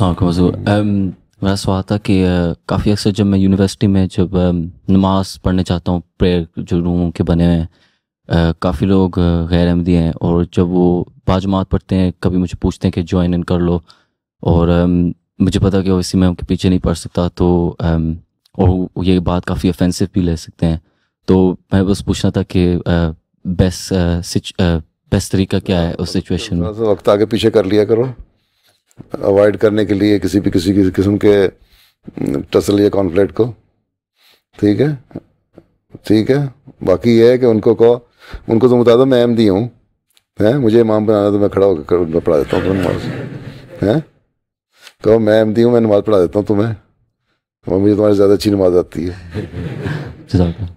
um, मेरा सवाल था कि uh, काफ़ी अक्सर जब मैं यूनिवर्सिटी में जब um, नमाज पढ़ने चाहता हूँ प्रेयर जो रूम के बने हुए हैं uh, काफ़ी लोग uh, गैर अहमदी हैं और जब वो बाजमात पढ़ते हैं कभी मुझे पूछते हैं कि ज्वाइन इन कर लो और um, मुझे पता कि वैसे मैं उनके पीछे नहीं पढ़ सकता तो um, और ये बात काफ़ी ऑफेंसिव भी ले सकते हैं तो मैं बस पूछना था कि बेस्ट बेस्ट तरीका क्या है उस सिचुएशन में वक्त आगे पीछे कर लिया करो अवॉइड करने के लिए किसी भी किसी किस्म के टसल या कॉन्फ्लेक्ट को ठीक है ठीक है बाकी यह है कि उनको कहो उनको तो मुतादा मैं एम दी हूँ हैं मुझे इमाम बनाना तो मैं खड़ा होकर उनको पढ़ा देता हूँ तुम्हें नमाज हैं कहो मैं एम दी हूँ मैं नमाज़ पढ़ा देता हूँ तुम्हें मुझे तुम्हारी ज़्यादा अच्छी नमाज आती है